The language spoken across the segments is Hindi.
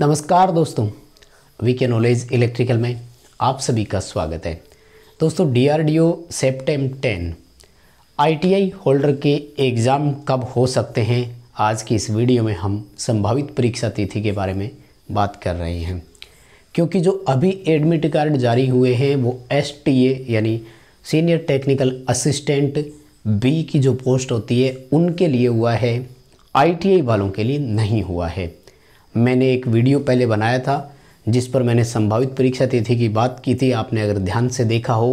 नमस्कार दोस्तों वी के नॉलेज इलेक्ट्रिकल में आप सभी का स्वागत है दोस्तों डी डी आर ओ सेप्टेम टेन आई होल्डर के एग्ज़ाम कब हो सकते हैं आज की इस वीडियो में हम संभावित परीक्षा तिथि के बारे में बात कर रहे हैं क्योंकि जो अभी एडमिट कार्ड जारी हुए हैं वो एस टी ए यानी सीनियर टेक्निकल असिस्टेंट बी की जो पोस्ट होती है उनके लिए हुआ है आई वालों के लिए नहीं हुआ है मैंने एक वीडियो पहले बनाया था जिस पर मैंने संभावित परीक्षा तिथि की बात की थी आपने अगर ध्यान से देखा हो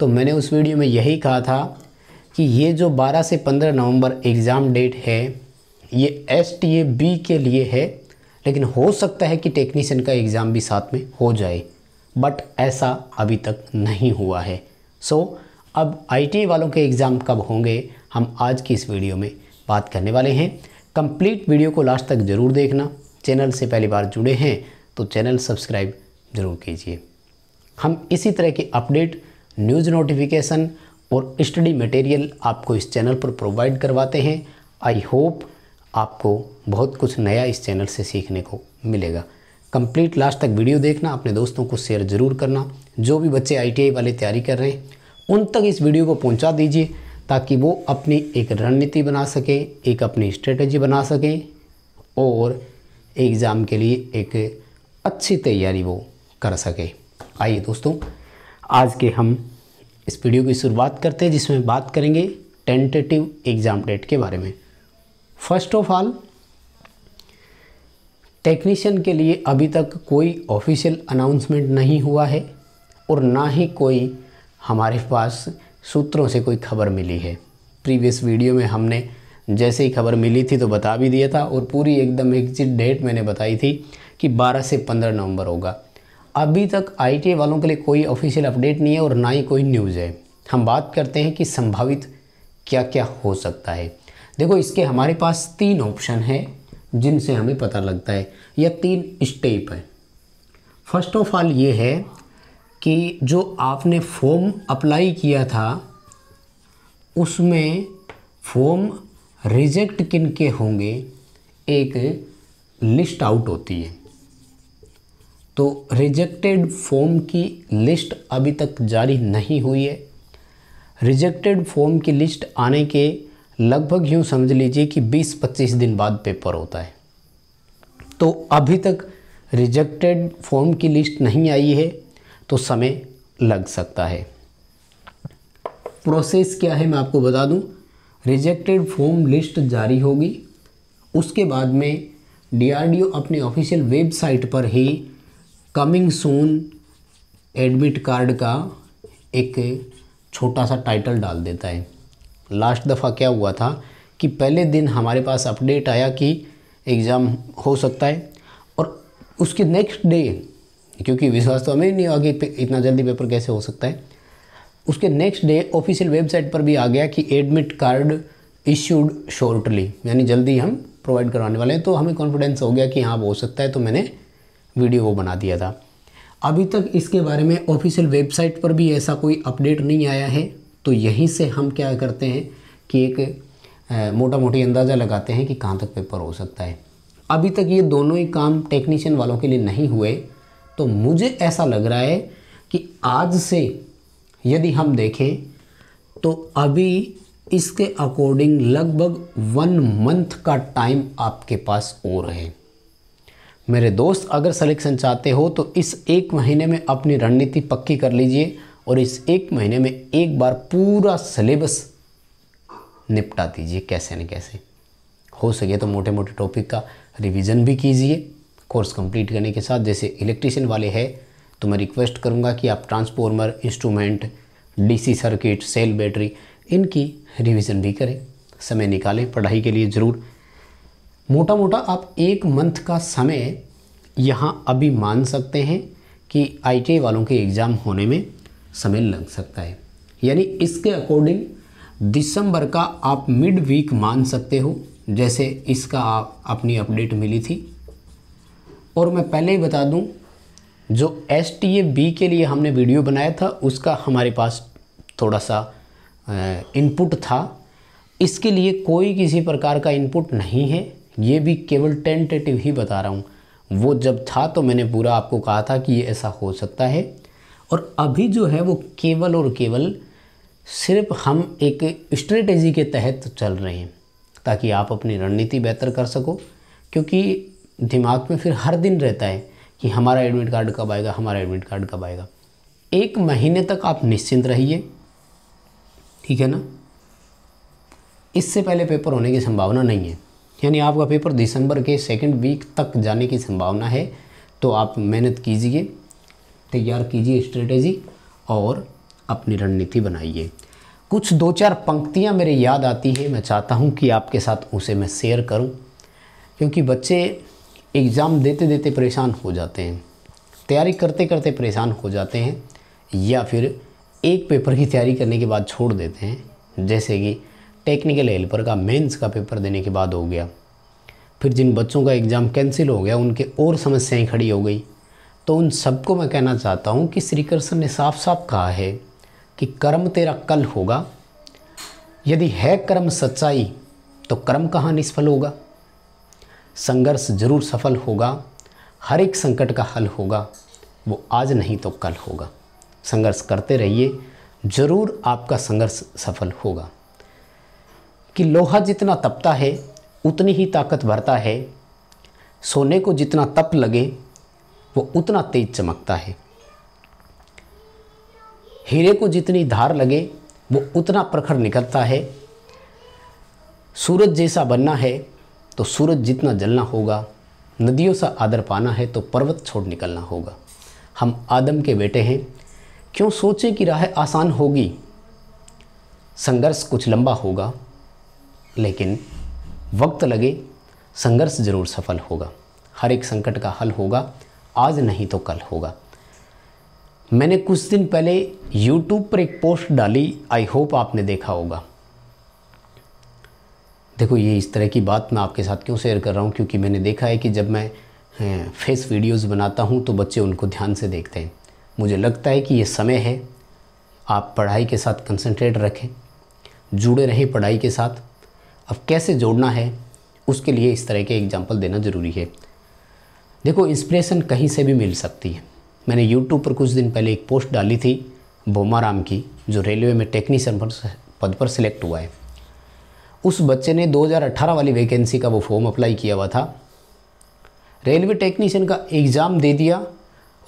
तो मैंने उस वीडियो में यही कहा था कि ये जो 12 से 15 नवंबर एग्ज़ाम डेट है ये एस टी ए बी के लिए है लेकिन हो सकता है कि टेक्नीशियन का एग्ज़ाम भी साथ में हो जाए बट ऐसा अभी तक नहीं हुआ है सो so, अब आई वालों के एग्ज़ाम कब होंगे हम आज की इस वीडियो में बात करने वाले हैं कंप्लीट वीडियो को लास्ट तक ज़रूर देखना चैनल से पहली बार जुड़े हैं तो चैनल सब्सक्राइब ज़रूर कीजिए हम इसी तरह के अपडेट न्यूज़ नोटिफिकेशन और स्टडी मटेरियल आपको इस चैनल पर प्रोवाइड करवाते हैं आई होप आपको बहुत कुछ नया इस चैनल से सीखने को मिलेगा कंप्लीट लास्ट तक वीडियो देखना अपने दोस्तों को शेयर ज़रूर करना जो भी बच्चे आईटीआई वाले तैयारी कर रहे हैं उन तक इस वीडियो को पहुंचा दीजिए ताकि वो अपनी एक रणनीति बना सकें एक अपनी स्ट्रेटजी बना सकें और एग्ज़ाम के लिए एक अच्छी तैयारी वो कर सके आइए दोस्तों आज के हम इस वीडियो की शुरुआत करते हैं जिसमें बात करेंगे टेंटेटिव एग्ज़ाम डेट के बारे में फर्स्ट ऑफ ऑल टेक्नीशियन के लिए अभी तक कोई ऑफिशियल अनाउंसमेंट नहीं हुआ है और ना ही कोई हमारे पास सूत्रों से कोई खबर मिली है प्रीवियस वीडियो में हमने जैसे ही खबर मिली थी तो बता भी दिया था और पूरी एकदम एग्जिट डेट मैंने बताई थी कि 12 से 15 नवंबर होगा अभी तक आई वालों के लिए कोई ऑफिशियल अपडेट नहीं है और ना ही कोई न्यूज़ है हम बात करते हैं कि संभावित क्या क्या हो सकता है देखो इसके हमारे पास तीन ऑप्शन हैं जिनसे हमें पता लगता है या तीन स्टेप है फर्स्ट ऑफ ऑल ये है कि जो आपने फॉर्म अप्लाई किया था उसमें फॉर्म रिजेक्ट किन के होंगे एक लिस्ट आउट होती है तो रिजेक्टेड फॉर्म की लिस्ट अभी तक जारी नहीं हुई है रिजेक्टेड फॉर्म की लिस्ट आने के लगभग यूँ समझ लीजिए कि 20-25 दिन बाद पेपर होता है तो अभी तक रिजेक्टेड फॉर्म की लिस्ट नहीं आई है तो समय लग सकता है प्रोसेस क्या है मैं आपको बता दूं रिजेक्टेड फॉर्म लिस्ट जारी होगी उसके बाद में डीआरडीओ अपने ऑफिशियल वेबसाइट पर ही कमिंग सून एडमिट कार्ड का एक छोटा सा टाइटल डाल देता है लास्ट दफ़ा क्या हुआ था कि पहले दिन हमारे पास अपडेट आया कि एग्ज़ाम हो सकता है और उसके नेक्स्ट डे क्योंकि विश्वास तो हमें नहीं आगे इतना जल्दी पेपर कैसे हो सकता है उसके नेक्स्ट डे ऑफिशियल वेबसाइट पर भी आ गया कि एडमिट कार्ड इश्यूड शॉर्टली यानी जल्दी हम प्रोवाइड करवाने वाले हैं तो हमें कॉन्फिडेंस हो गया कि हाँ हो सकता है तो मैंने वीडियो वो बना दिया था अभी तक इसके बारे में ऑफिशियल वेबसाइट पर भी ऐसा कोई अपडेट नहीं आया है तो यहीं से हम क्या करते हैं कि एक आ, मोटा मोटी अंदाज़ा लगाते हैं कि कहाँ तक पेपर हो सकता है अभी तक ये दोनों ही काम टेक्नीशियन वालों के लिए नहीं हुए तो मुझे ऐसा लग रहा है कि आज से यदि हम देखें तो अभी इसके अकॉर्डिंग लगभग वन मंथ का टाइम आपके पास और है मेरे दोस्त अगर सिलेक्शन चाहते हो तो इस एक महीने में अपनी रणनीति पक्की कर लीजिए और इस एक महीने में एक बार पूरा सिलेबस निपटा दीजिए कैसे न कैसे हो सके तो मोटे मोटे टॉपिक का रिवीजन भी कीजिए कोर्स कंप्लीट करने के साथ जैसे इलेक्ट्रिशियन वाले है तो मैं रिक्वेस्ट करूँगा कि आप transformer instrument DC circuit cell battery इनकी रिवीजन भी करें समय निकालें पढ़ाई के लिए ज़रूर मोटा मोटा आप एक मंथ का समय यहाँ अभी मान सकते हैं कि आई वालों के एग्ज़ाम होने में समय लग सकता है यानी इसके अकॉर्डिंग दिसंबर का आप मिड वीक मान सकते हो जैसे इसका आप अपनी अपडेट मिली थी और मैं पहले ही बता दूं जो एस टी ए बी के लिए हमने वीडियो बनाया था उसका हमारे पास थोड़ा सा इनपुट था इसके लिए कोई किसी प्रकार का इनपुट नहीं है ये भी केवल टेंटेटिव ही बता रहा हूँ वो जब था तो मैंने पूरा आपको कहा था कि ये ऐसा हो सकता है और अभी जो है वो केवल और केवल सिर्फ हम एक स्ट्रेटेजी के तहत चल रहे हैं ताकि आप अपनी रणनीति बेहतर कर सको क्योंकि दिमाग में फिर हर दिन रहता है कि हमारा एडमिट कार्ड कब आएगा हमारा एडमिट कार्ड कब आएगा एक महीने तक आप निश्चिंत रहिए ठीक है ना इससे पहले पेपर होने की संभावना नहीं है यानी आपका पेपर दिसंबर के सेकेंड वीक तक जाने की संभावना है तो आप मेहनत कीजिए तैयार कीजिए स्ट्रेटेजी और अपनी रणनीति बनाइए कुछ दो चार पंक्तियाँ मेरे याद आती है मैं चाहता हूँ कि आपके साथ उसे मैं शेयर करूँ क्योंकि बच्चे एग्ज़ाम देते देते परेशान हो जाते हैं तैयारी करते करते परेशान हो जाते हैं या फिर एक पेपर की तैयारी करने के बाद छोड़ देते हैं जैसे कि टेक्निकल हेल्पर का मेंस का पेपर देने के बाद हो गया फिर जिन बच्चों का एग्ज़ाम कैंसिल हो गया उनके और समस्याएं खड़ी हो गई तो उन सबको मैं कहना चाहता हूँ कि श्री कृष्ण ने साफ साफ कहा है कि कर्म तेरा कल होगा यदि है कर्म सच्चाई तो कर्म कहाँ निष्फल होगा संघर्ष जरूर सफल होगा हर एक संकट का हल होगा वो आज नहीं तो कल होगा संघर्ष करते रहिए ज़रूर आपका संघर्ष सफल होगा कि लोहा जितना तपता है उतनी ही ताकत भरता है सोने को जितना तप लगे वो उतना तेज चमकता है हीरे को जितनी धार लगे वो उतना प्रखर निकलता है सूरज जैसा बनना है तो सूरज जितना जलना होगा नदियों से आदर पाना है तो पर्वत छोड़ निकलना होगा हम आदम के बेटे हैं क्यों सोचे कि राह आसान होगी संघर्ष कुछ लंबा होगा लेकिन वक्त लगे संघर्ष ज़रूर सफल होगा हर एक संकट का हल होगा आज नहीं तो कल होगा मैंने कुछ दिन पहले YouTube पर एक पोस्ट डाली आई होप आपने देखा होगा देखो ये इस तरह की बात मैं आपके साथ क्यों शेयर कर रहा हूँ क्योंकि मैंने देखा है कि जब मैं फेस वीडियोस बनाता हूँ तो बच्चे उनको ध्यान से देखते हैं मुझे लगता है कि ये समय है आप पढ़ाई के साथ कंसंट्रेट रखें जुड़े रहें पढ़ाई के साथ अब कैसे जोड़ना है उसके लिए इस तरह के एग्जाम्पल देना ज़रूरी है देखो इंस्परेशन कहीं से भी मिल सकती है मैंने यूट्यूब पर कुछ दिन पहले एक पोस्ट डाली थी बोमाराम की जो रेलवे में टेक्नीशियन पद पर सिलेक्ट हुआ है उस बच्चे ने 2018 वाली वैकेंसी का वो फॉर्म अप्लाई किया हुआ था रेलवे टेक्नीशियन का एग्ज़ाम दे दिया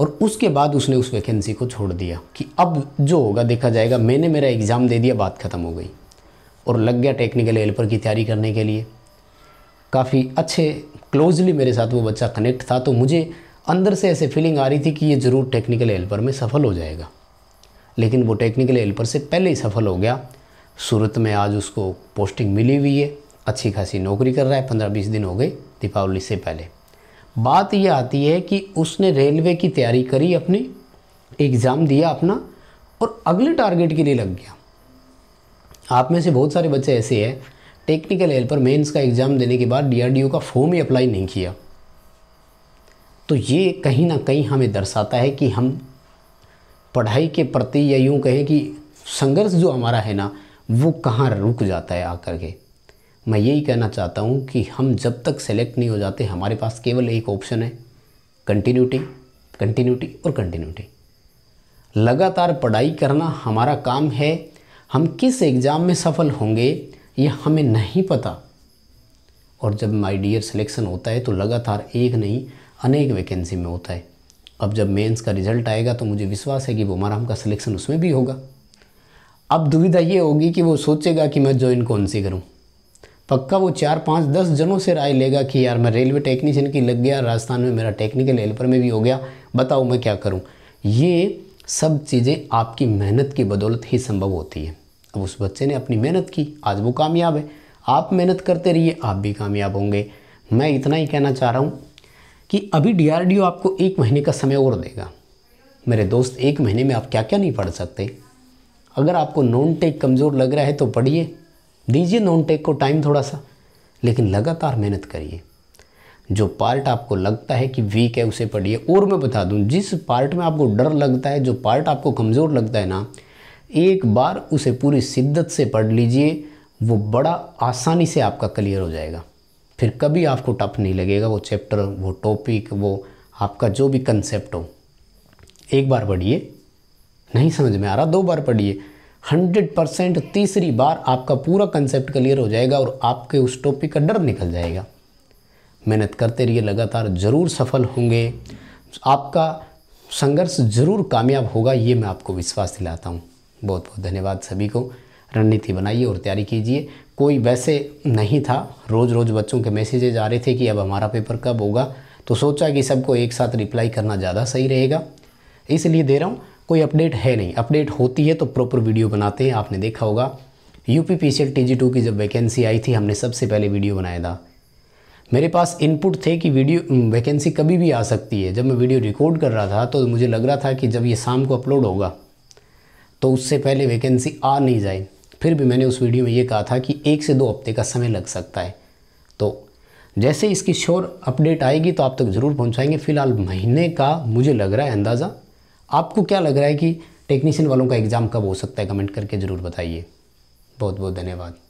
और उसके बाद उसने उस वैकेंसी को छोड़ दिया कि अब जो होगा देखा जाएगा मैंने मेरा एग्ज़ाम दे दिया बात ख़त्म हो गई और लग गया टेक्निकल हेल्पर की तैयारी करने के लिए काफ़ी अच्छे क्लोजली मेरे साथ वो बच्चा कनेक्ट था तो मुझे अंदर से ऐसे फीलिंग आ रही थी कि ये ज़रूर टेक्निकल हेल्पर में सफल हो जाएगा लेकिन वो टेक्निकल हेल्पर से पहले ही सफल हो गया सूरत में आज उसको पोस्टिंग मिली हुई है अच्छी खासी नौकरी कर रहा है पंद्रह बीस दिन हो गए दीपावली से पहले बात यह आती है कि उसने रेलवे की तैयारी करी अपनी एग्ज़ाम दिया अपना और अगले टारगेट के लिए लग गया आप में से बहुत सारे बच्चे ऐसे हैं टेक्निकल हेल्पर मेंस का एग्ज़ाम देने के बाद डीआरडीओ का फॉर्म ही अप्लाई नहीं किया तो ये कहीं ना कहीं हमें दर्शाता है कि हम पढ़ाई के प्रति या यूँ कहें कि संघर्ष जो हमारा है ना वो कहाँ रुक जाता है आकर के मैं यही कहना चाहता हूँ कि हम जब तक सेलेक्ट नहीं हो जाते हमारे पास केवल एक ऑप्शन है कंटिन्यूटी कंटिन्यूटी और कंटिन्यूटी लगातार पढ़ाई करना हमारा काम है हम किस एग्ज़ाम में सफल होंगे ये हमें नहीं पता और जब माय डियर सिलेक्शन होता है तो लगातार एक नहीं अनेक वैकेंसी में होता है अब जब मेंस का रिज़ल्ट आएगा तो मुझे विश्वास है कि हम का सिलेक्शन उसमें भी होगा अब दुविधा ये होगी कि वो सोचेगा कि मैं ज्वाइन कौन सी करूँ पक्का वो चार पाँच दस जनों से राय लेगा कि यार मैं रेलवे टेक्नीशियन की लग गया राजस्थान में मेरा टेक्निकल हेल्पर में भी हो गया बताओ मैं क्या करूँ ये सब चीज़ें आपकी मेहनत की बदौलत ही संभव होती है अब उस बच्चे ने अपनी मेहनत की आज वो कामयाब है आप मेहनत करते रहिए आप भी कामयाब होंगे मैं इतना ही कहना चाह रहा हूँ कि अभी डीआरडीओ आपको एक महीने का समय और देगा मेरे दोस्त एक महीने में आप क्या क्या नहीं पढ़ सकते अगर आपको नॉन टेक कमज़ोर लग रहा है तो पढ़िए दीजिए नॉन टेक को टाइम थोड़ा सा लेकिन लगातार मेहनत करिए जो पार्ट आपको लगता है कि वीक है उसे पढ़िए और मैं बता दूं जिस पार्ट में आपको डर लगता है जो पार्ट आपको कमज़ोर लगता है ना एक बार उसे पूरी शिद्दत से पढ़ लीजिए वो बड़ा आसानी से आपका क्लियर हो जाएगा फिर कभी आपको टफ नहीं लगेगा वो चैप्टर वो टॉपिक वो आपका जो भी कंसेप्ट हो एक बार पढ़िए नहीं समझ में आ रहा दो बार पढ़िए हंड्रेड परसेंट तीसरी बार आपका पूरा कंसेप्ट क्लियर हो जाएगा और आपके उस टॉपिक का डर निकल जाएगा मेहनत करते रहिए लगातार ज़रूर सफल होंगे आपका संघर्ष ज़रूर कामयाब होगा ये मैं आपको विश्वास दिलाता हूँ बहुत बहुत धन्यवाद सभी को रणनीति बनाइए और तैयारी कीजिए कोई वैसे नहीं था रोज़ रोज़ बच्चों के मैसेजेज आ रहे थे कि अब हमारा पेपर कब होगा तो सोचा कि सबको एक साथ रिप्लाई करना ज़्यादा सही रहेगा इसलिए दे रहा हूँ कोई अपडेट है नहीं अपडेट होती है तो प्रॉपर वीडियो बनाते हैं आपने देखा होगा यू पी पी सी की जब वैकेंसी आई थी हमने सबसे पहले वीडियो बनाया था मेरे पास इनपुट थे कि वीडियो वैकेंसी कभी भी आ सकती है जब मैं वीडियो रिकॉर्ड कर रहा था तो मुझे लग रहा था कि जब ये शाम को अपलोड होगा तो उससे पहले वैकेंसी आ नहीं जाए फिर भी मैंने उस वीडियो में ये कहा था कि एक से दो हफ्ते का समय लग सकता है तो जैसे इसकी श्योर अपडेट आएगी तो आप तक ज़रूर पहुंचाएंगे फ़िलहाल महीने का मुझे लग रहा है अंदाज़ा आपको क्या लग रहा है कि टेक्नीशियन वालों का एग्ज़ाम कब हो सकता है कमेंट करके ज़रूर बताइए बहुत बहुत धन्यवाद